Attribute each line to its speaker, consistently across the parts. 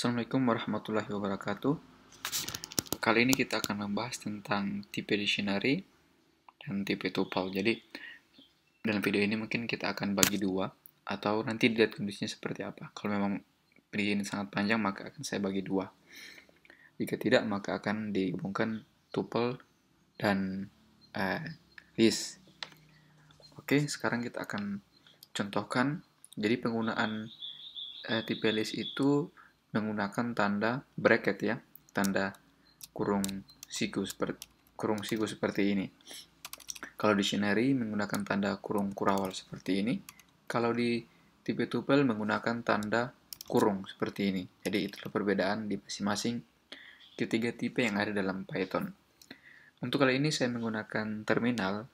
Speaker 1: Assalamualaikum warahmatullahi wabarakatuh. Kali ini kita akan membahas tentang tipe dictionary dan tipe tuple. Jadi, dalam video ini mungkin kita akan bagi dua atau nanti dilihat kondisinya seperti apa. Kalau memang video ini sangat panjang, maka akan saya bagi dua. Jika tidak, maka akan dihubungkan tuple dan uh, list. Oke, sekarang kita akan contohkan. Jadi, penggunaan uh, tipe list itu menggunakan tanda bracket ya, tanda kurung siku seperti kurung siku seperti ini. Kalau di dictionary menggunakan tanda kurung kurawal seperti ini. Kalau di tipe tuple menggunakan tanda kurung seperti ini. Jadi itulah perbedaan di masing-masing ketiga tipe yang ada dalam Python. Untuk kali ini saya menggunakan terminal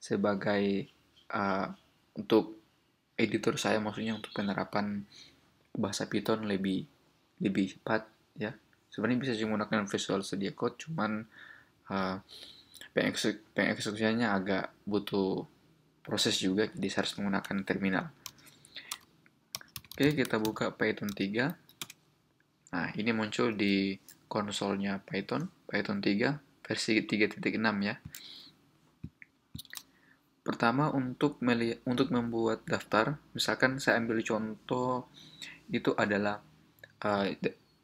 Speaker 1: sebagai uh, untuk editor saya maksudnya untuk penerapan bahasa Python lebih lebih cepat ya sebenarnya bisa menggunakan visual studio code cuman uh, pengeksek pengeksekusiannya agak butuh proses juga jadi harus menggunakan terminal oke kita buka Python 3 nah ini muncul di konsolnya Python Python 3 versi 3.6 ya pertama untuk untuk membuat daftar misalkan saya ambil contoh itu adalah Eh,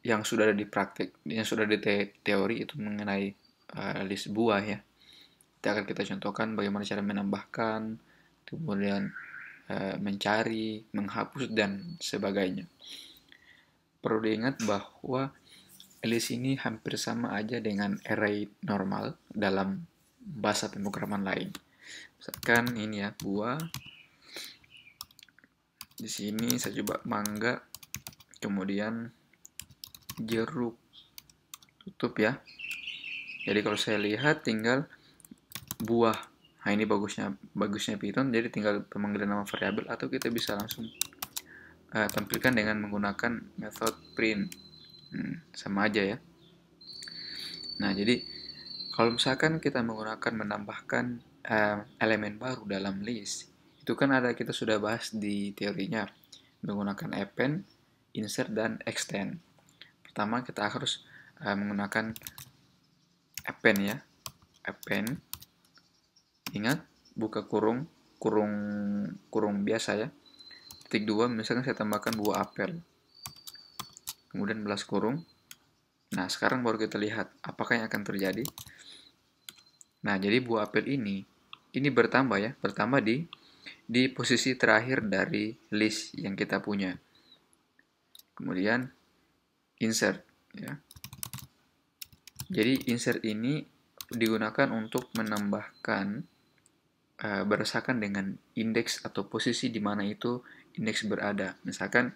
Speaker 1: yang sudah ada di praktek, yang sudah di teori itu mengenai uh, list buah ya. Kita akan kita contohkan bagaimana cara menambahkan, kemudian uh, mencari, menghapus dan sebagainya. Perlu diingat bahwa list ini hampir sama aja dengan array normal dalam bahasa pemrograman lain. Misalkan ini ya buah. Di sini saya coba mangga kemudian jeruk tutup ya jadi kalau saya lihat tinggal buah nah ini bagusnya bagusnya Python jadi tinggal pemanggilan nama variabel atau kita bisa langsung uh, tampilkan dengan menggunakan method print hmm, sama aja ya nah jadi kalau misalkan kita menggunakan menambahkan uh, elemen baru dalam list itu kan ada kita sudah bahas di teorinya menggunakan append insert, dan extend. Pertama kita harus uh, menggunakan append ya. Append. Ingat, buka kurung, kurung kurung biasa ya. Titik 2, misalkan saya tambahkan buah apel. Kemudian belas kurung. Nah, sekarang baru kita lihat apakah yang akan terjadi. Nah, jadi buah apel ini, ini bertambah ya, bertambah di di posisi terakhir dari list yang kita punya kemudian insert ya. Jadi insert ini digunakan untuk menambahkan e, berdasarkan dengan indeks atau posisi di mana itu indeks berada. Misalkan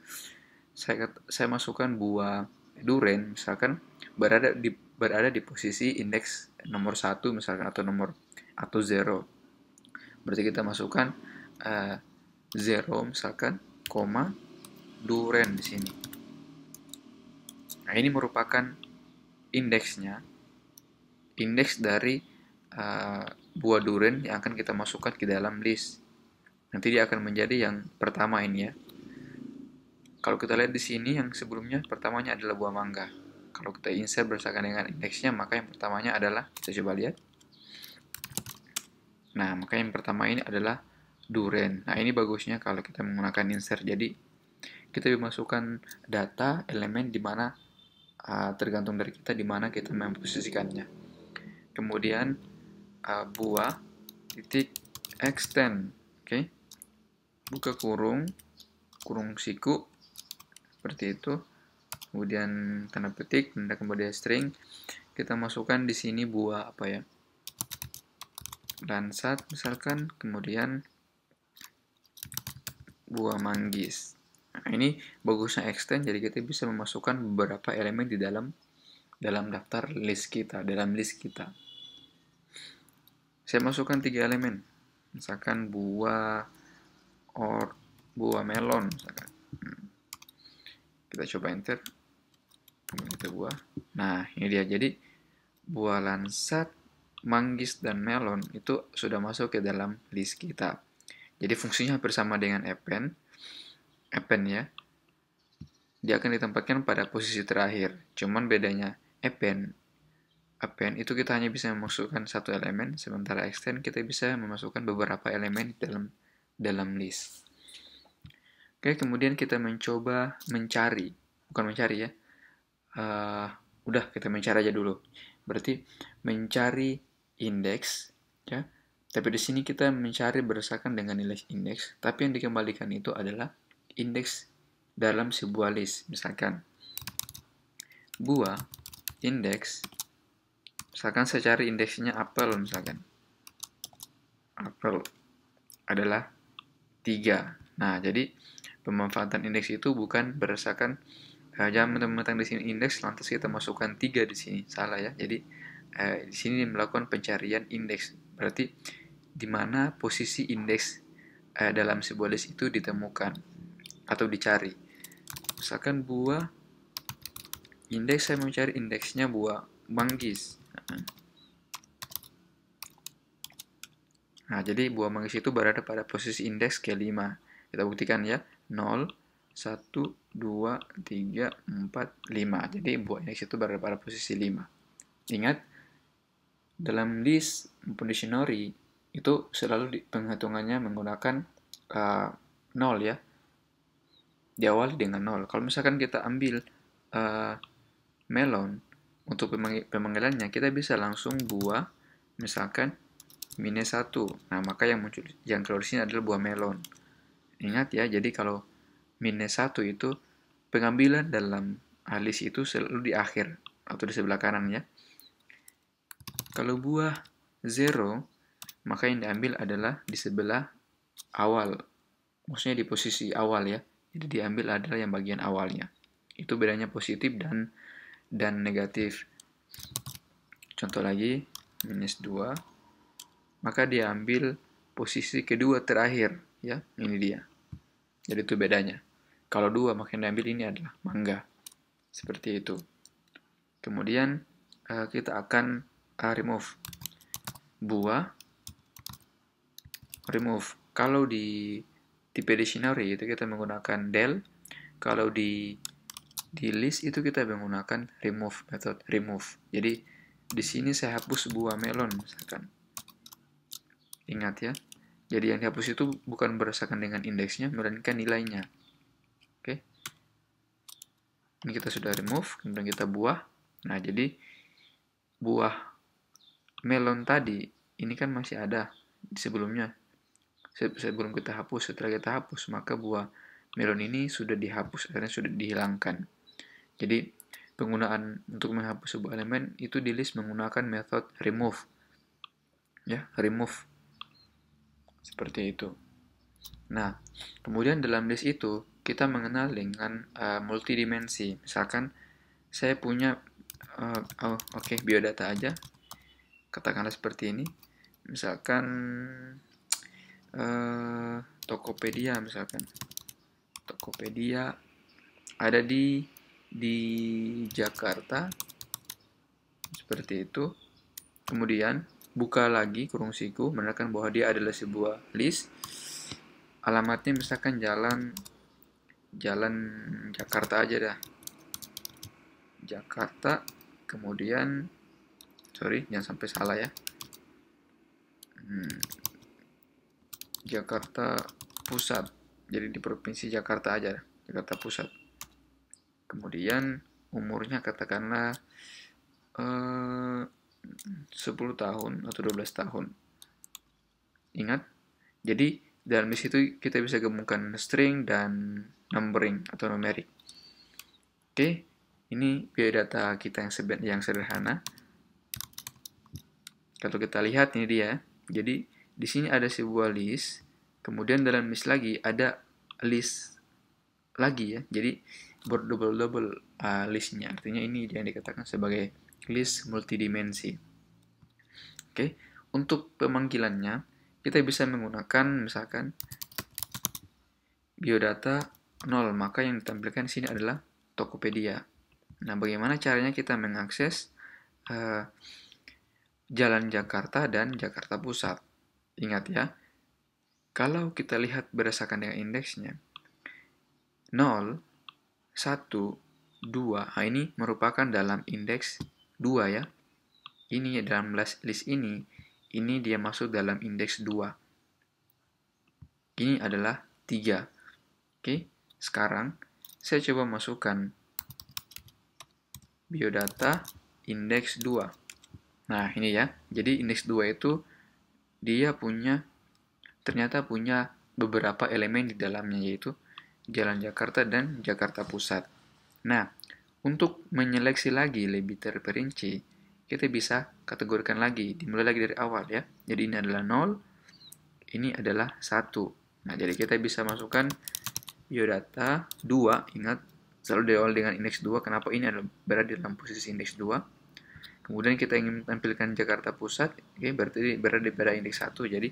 Speaker 1: saya saya masukkan buah duren misalkan berada di berada di posisi indeks nomor satu misalkan atau nomor atau zero. Berarti kita masukkan 0 eh, zero misalkan koma duren di sini. Nah, ini merupakan indeksnya, indeks dari uh, buah durian yang akan kita masukkan ke dalam list. Nanti dia akan menjadi yang pertama ini ya. Kalau kita lihat di sini yang sebelumnya pertamanya adalah buah mangga. Kalau kita insert berdasarkan dengan indeksnya, maka yang pertamanya adalah kita coba lihat. Nah, maka yang pertama ini adalah durian Nah, ini bagusnya kalau kita menggunakan insert. Jadi, kita masukkan data elemen di mana uh, tergantung dari kita di mana kita memposisikannya. Kemudian uh, buah titik extend, oke? Okay? Buka kurung, kurung siku seperti itu. Kemudian tanda petik, tanda kemudian string. Kita masukkan di sini buah apa ya? Lansat misalkan, kemudian buah manggis. Nah, ini bagusnya extend jadi kita bisa memasukkan beberapa elemen di dalam dalam daftar list kita, dalam list kita. Saya masukkan tiga elemen, misalkan buah or buah melon, misalkan. Hmm. Kita coba enter, kita buah. Nah, ini dia. Jadi buah lansat, manggis dan melon itu sudah masuk ke dalam list kita. Jadi fungsinya hampir sama dengan append append ya, dia akan ditempatkan pada posisi terakhir. Cuman bedanya append, append itu kita hanya bisa memasukkan satu elemen, sementara extend kita bisa memasukkan beberapa elemen dalam dalam list. Oke, kemudian kita mencoba mencari, bukan mencari ya. Uh, udah kita mencari aja dulu. Berarti mencari indeks ya. Tapi di sini kita mencari berdasarkan dengan nilai indeks, tapi yang dikembalikan itu adalah indeks dalam sebuah list. Misalkan, buah indeks, misalkan saya cari indeksnya apel, misalkan. Apel adalah tiga Nah, jadi pemanfaatan indeks itu bukan berdasarkan eh, jangan menentang di sini indeks lantas kita masukkan tiga di sini. Salah ya. Jadi eh, di sini melakukan pencarian indeks. Berarti di mana posisi indeks eh, dalam sebuah list itu ditemukan atau dicari. Misalkan buah indeks saya mau cari indeksnya buah manggis. Nah, jadi buah manggis itu berada pada posisi indeks kelima. Kita buktikan ya, 0, 1, 2, 3, 4, 5. Jadi buah indeks itu berada pada posisi 5. Ingat, dalam list maupun dictionary itu selalu penghitungannya menggunakan uh, eh, 0 ya diawali dengan nol. Kalau misalkan kita ambil uh, melon untuk pemanggilannya, kita bisa langsung buah misalkan minus satu. Nah, maka yang muncul yang keluar sini adalah buah melon. Ingat ya, jadi kalau minus satu itu pengambilan dalam alis itu selalu di akhir atau di sebelah kanan ya. Kalau buah zero, maka yang diambil adalah di sebelah awal. Maksudnya di posisi awal ya. Jadi diambil adalah yang bagian awalnya. Itu bedanya positif dan dan negatif. Contoh lagi, minus 2. Maka diambil posisi kedua terakhir. ya Ini dia. Jadi itu bedanya. Kalau dua maka diambil ini adalah mangga. Seperti itu. Kemudian eh, kita akan eh, remove buah. Remove. Kalau di tipe dictionary itu kita menggunakan del kalau di di list itu kita menggunakan remove method remove jadi di sini saya hapus buah melon misalkan ingat ya jadi yang dihapus itu bukan berdasarkan dengan indeksnya melainkan nilainya oke okay. ini kita sudah remove kemudian kita buah nah jadi buah melon tadi ini kan masih ada sebelumnya sebelum kita hapus, setelah kita hapus, maka buah melon ini sudah dihapus, artinya sudah dihilangkan. Jadi, penggunaan untuk menghapus sebuah elemen itu di list menggunakan method remove. Ya, remove. Seperti itu. Nah, kemudian dalam list itu, kita mengenal dengan uh, multidimensi. Misalkan, saya punya, uh, oh, oke, okay, biodata aja. Katakanlah seperti ini. Misalkan, Eh, Tokopedia misalkan. Tokopedia ada di di Jakarta seperti itu. Kemudian buka lagi kurung siku menandakan bahwa dia adalah sebuah list. Alamatnya misalkan jalan jalan Jakarta aja dah. Jakarta kemudian sorry jangan sampai salah ya. Hmm. Jakarta Pusat. Jadi di provinsi Jakarta aja, Jakarta Pusat. Kemudian umurnya katakanlah eh, 10 tahun atau 12 tahun. Ingat, jadi dalam situ kita bisa gabungkan string dan numbering atau numerik. Oke, ini biodata kita yang, yang sederhana. Kalau kita lihat ini dia. Jadi di sini ada sebuah list, kemudian dalam list lagi ada list lagi ya. Jadi berdouble-double uh, ah, listnya. Artinya ini yang dikatakan sebagai list multidimensi. Oke, okay. untuk pemanggilannya kita bisa menggunakan misalkan biodata 0, maka yang ditampilkan di sini adalah Tokopedia. Nah, bagaimana caranya kita mengakses uh, Jalan Jakarta dan Jakarta Pusat? Ingat ya, kalau kita lihat berdasarkan dengan indeksnya, 0, 1, 2, nah, ini merupakan dalam indeks 2 ya. Ini ya, dalam list ini, ini dia masuk dalam indeks 2. Ini adalah 3. Oke, sekarang saya coba masukkan biodata indeks 2. Nah, ini ya. Jadi indeks 2 itu dia punya ternyata punya beberapa elemen di dalamnya yaitu Jalan Jakarta dan Jakarta Pusat. Nah, untuk menyeleksi lagi lebih terperinci, kita bisa kategorikan lagi, dimulai lagi dari awal ya. Jadi ini adalah 0, ini adalah 1. Nah, jadi kita bisa masukkan biodata 2, ingat selalu diawal dengan indeks 2, kenapa ini adalah berada dalam posisi indeks 2. Kemudian kita ingin tampilkan Jakarta Pusat, oke, okay, berarti berada pada indeks 1, jadi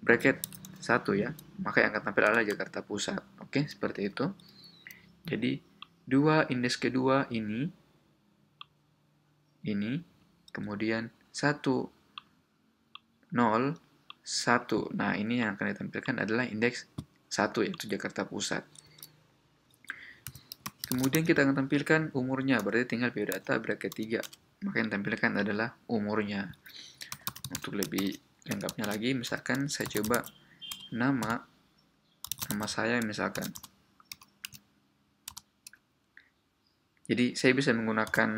Speaker 1: bracket 1 ya, maka yang akan tampil adalah Jakarta Pusat, oke, okay, seperti itu. Jadi, dua indeks kedua ini, ini, kemudian 1, 0, 1. Nah, ini yang akan ditampilkan adalah indeks 1, yaitu Jakarta Pusat. Kemudian kita akan tampilkan umurnya, berarti tinggal biodata bracket 3 maka yang tampilkan adalah umurnya. Untuk lebih lengkapnya lagi, misalkan saya coba nama nama saya misalkan. Jadi saya bisa menggunakan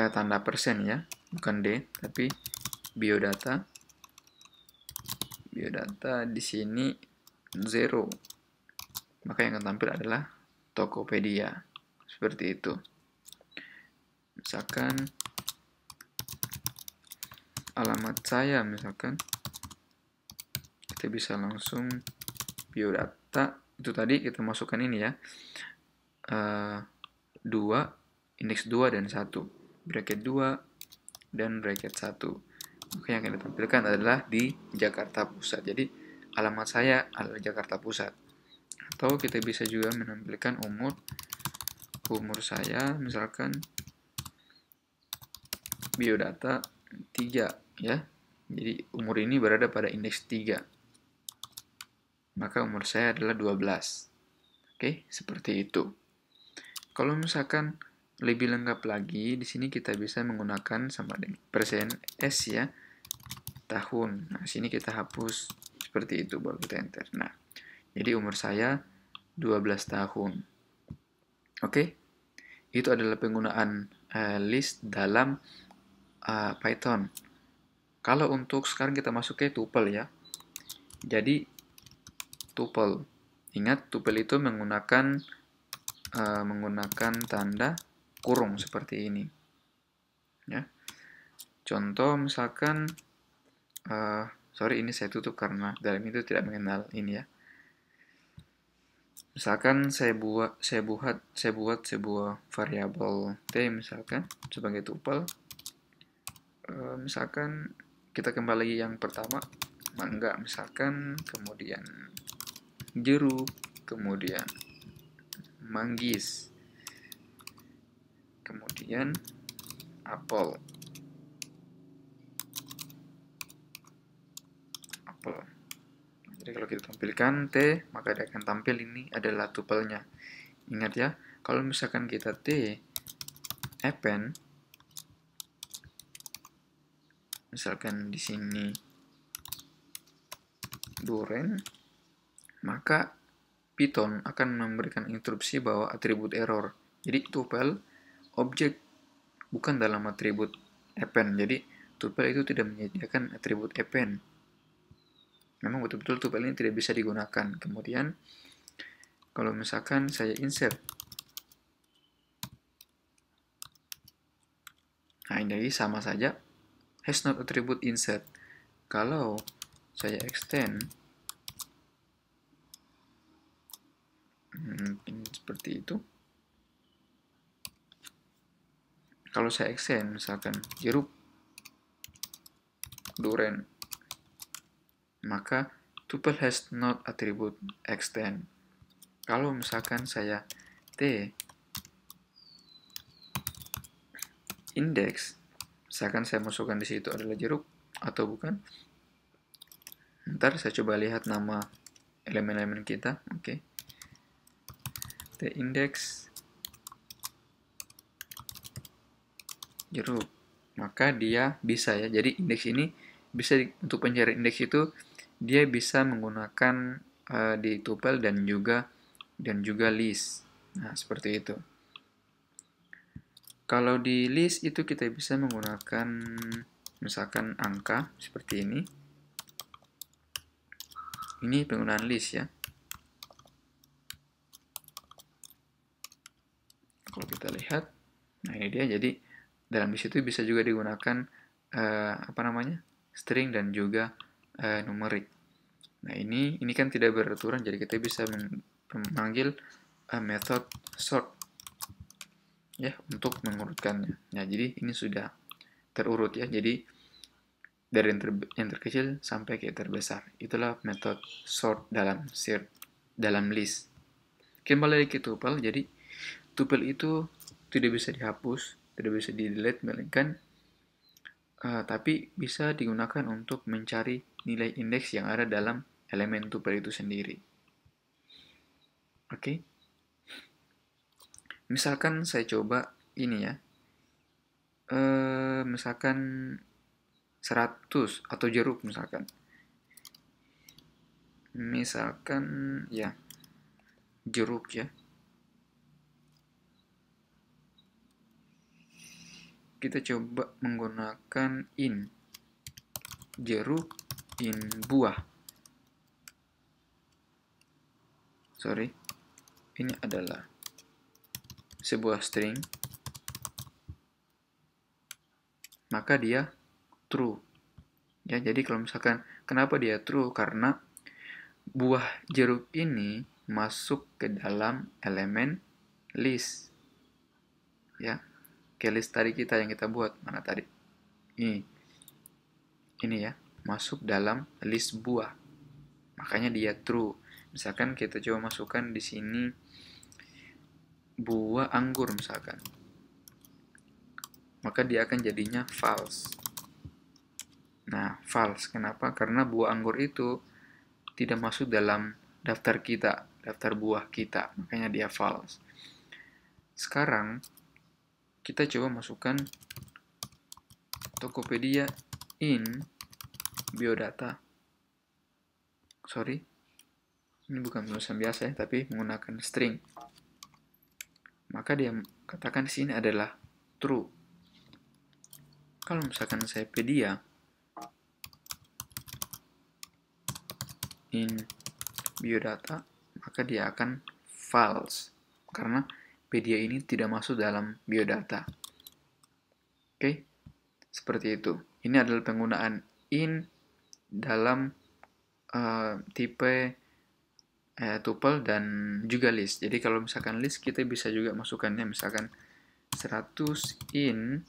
Speaker 1: eh, tanda persen ya, bukan D, tapi biodata. Biodata di sini 0. Maka yang akan tampil adalah Tokopedia. Seperti itu misalkan alamat saya misalkan kita bisa langsung biodata itu tadi kita masukkan ini ya uh, indeks 2 dan 1 bracket 2 dan bracket 1 oke yang kita tampilkan adalah di Jakarta Pusat jadi alamat saya adalah Jakarta Pusat atau kita bisa juga menampilkan umur umur saya misalkan biodata 3 ya. Jadi umur ini berada pada indeks 3. Maka umur saya adalah 12. Oke, seperti itu. Kalau misalkan lebih lengkap lagi, di sini kita bisa menggunakan sama dengan persen S ya, tahun. Nah, sini kita hapus seperti itu baru kita enter. Nah, jadi umur saya 12 tahun. Oke. Itu adalah penggunaan eh, list dalam uh, Python. Kalau untuk sekarang kita masuk ke tuple ya. Jadi tuple. Ingat tuple itu menggunakan uh, menggunakan tanda kurung seperti ini. Ya. Contoh misalkan uh, sorry ini saya tutup karena dalam itu tidak mengenal ini ya. Misalkan saya buat saya buat saya buat sebuah variabel t misalkan sebagai tuple Eh, misalkan kita kembali yang pertama mangga misalkan kemudian jeruk kemudian manggis kemudian apel apel jadi kalau kita tampilkan T maka dia akan tampil ini adalah tupelnya ingat ya kalau misalkan kita T append misalkan di sini duren, maka Python akan memberikan instruksi bahwa atribut error. Jadi tupel objek bukan dalam atribut epen Jadi tupel itu tidak menyediakan atribut epen Memang betul-betul tupel ini tidak bisa digunakan. Kemudian kalau misalkan saya insert Nah, ini sama saja has not attribute insert. Kalau saya extend mungkin hmm, seperti itu. Kalau saya extend misalkan jeruk duren maka tuple has not attribute extend. Kalau misalkan saya t index misalkan saya masukkan di situ adalah jeruk atau bukan ntar saya coba lihat nama elemen-elemen kita oke okay. the index jeruk maka dia bisa ya jadi indeks ini bisa di, untuk pencari indeks itu dia bisa menggunakan uh, di tuple dan juga dan juga list nah seperti itu kalau di list itu kita bisa menggunakan misalkan angka seperti ini. Ini penggunaan list ya. Kalau kita lihat, nah ini dia. Jadi dalam list itu bisa juga digunakan uh, apa namanya string dan juga uh, numerik. Nah ini ini kan tidak beraturan, jadi kita bisa memanggil uh, method sort ya untuk mengurutkannya. Nah, ya, jadi ini sudah terurut ya. Jadi dari yang, ter yang terkecil sampai ke yang terbesar. Itulah metode sort dalam sir dalam list. Kembali lagi ke tuple. Jadi tuple itu tidak bisa dihapus, tidak bisa di-delete melainkan uh, tapi bisa digunakan untuk mencari nilai indeks yang ada dalam elemen tuple itu sendiri. Oke. Okay? misalkan saya coba ini ya eh, misalkan 100 atau jeruk misalkan misalkan ya jeruk ya kita coba menggunakan in jeruk in buah sorry ini adalah sebuah string, maka dia true. Ya, jadi kalau misalkan kenapa dia true? Karena buah jeruk ini masuk ke dalam elemen list. Ya. Ke list tadi kita yang kita buat mana tadi? Ini. Ini ya, masuk dalam list buah. Makanya dia true. Misalkan kita coba masukkan di sini buah anggur misalkan maka dia akan jadinya false nah false kenapa karena buah anggur itu tidak masuk dalam daftar kita daftar buah kita makanya dia false sekarang kita coba masukkan Tokopedia in biodata. Sorry, ini bukan tulisan biasa ya, tapi menggunakan string maka dia katakan di sini adalah true. Kalau misalkan saya pedia in biodata, maka dia akan false karena pedia ini tidak masuk dalam biodata. Oke, seperti itu. Ini adalah penggunaan in dalam uh, tipe eh, tuple dan juga list. Jadi kalau misalkan list kita bisa juga masukkannya misalkan 100 in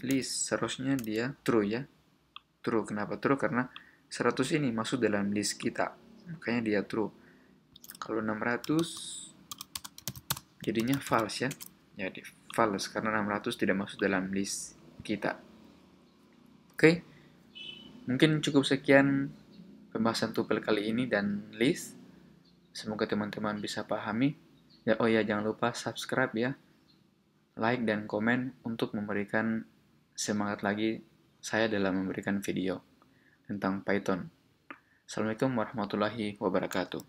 Speaker 1: list seharusnya dia true ya. True. Kenapa true? Karena 100 ini masuk dalam list kita. Makanya dia true. Kalau 600 jadinya false ya. Jadi false karena 600 tidak masuk dalam list kita. Oke. Okay? Mungkin cukup sekian pembahasan tupel kali ini dan list. Semoga teman-teman bisa pahami. Ya, oh ya, jangan lupa subscribe ya. Like dan komen untuk memberikan semangat lagi saya dalam memberikan video tentang Python. Assalamualaikum warahmatullahi wabarakatuh.